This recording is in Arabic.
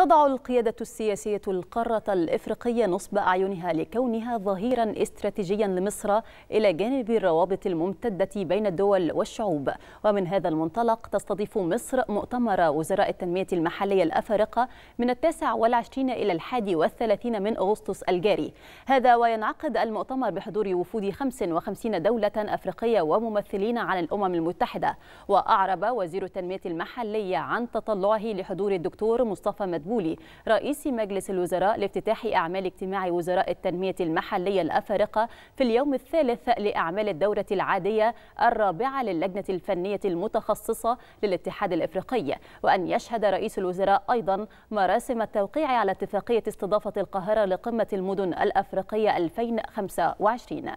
تضع القيادة السياسية القارة الإفريقية نصب أعينها لكونها ظهيرا استراتيجيا لمصر إلى جانب الروابط الممتدة بين الدول والشعوب ومن هذا المنطلق تستضيف مصر مؤتمر وزراء التنمية المحلية الأفارقة من التاسع والعشرين إلى الحادي والثلاثين من أغسطس الجاري هذا وينعقد المؤتمر بحضور وفود 55 دولة أفريقية وممثلين عن الأمم المتحدة وأعرب وزير التنمية المحلية عن تطلعه لحضور الدكتور مصطفى مدبولي الجهولي رئيس مجلس الوزراء لافتتاح أعمال اجتماع وزراء التنمية المحلية الأفارقة في اليوم الثالث لأعمال الدورة العادية الرابعة للجنة الفنية المتخصصة للاتحاد الإفريقي وأن يشهد رئيس الوزراء أيضا مراسم التوقيع على اتفاقية استضافة القاهرة لقمة المدن الأفريقية 2025